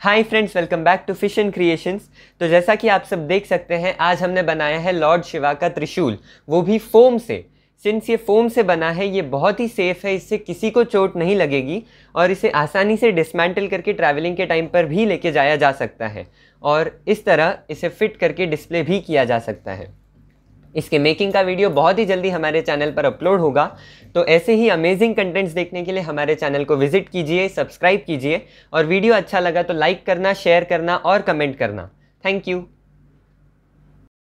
hi friends welcome back to fish and creations तो जैसा कि आप सब देख सकते हैं आज हमने बनाया है लॉर्ड शिवा का त्रिशूल वो भी फोम से सिंस ये फोम से बना है ये बहुत ही सेफ़ है इससे किसी को चोट नहीं लगेगी और इसे आसानी से डिसमेंटल करके ट्रैवलिंग के टाइम पर भी लेके जाया जा सकता है और इस तरह इसे फिट करके डिस्प्ले भी किया जा सकता है इसके मेकिंग का वीडियो बहुत ही जल्दी हमारे चैनल पर अपलोड होगा तो ऐसे ही अमेजिंग कंटेंट्स देखने के लिए हमारे चैनल को विजिट कीजिए सब्सक्राइब कीजिए और वीडियो अच्छा लगा तो लाइक करना शेयर करना और कमेंट करना थैंक यू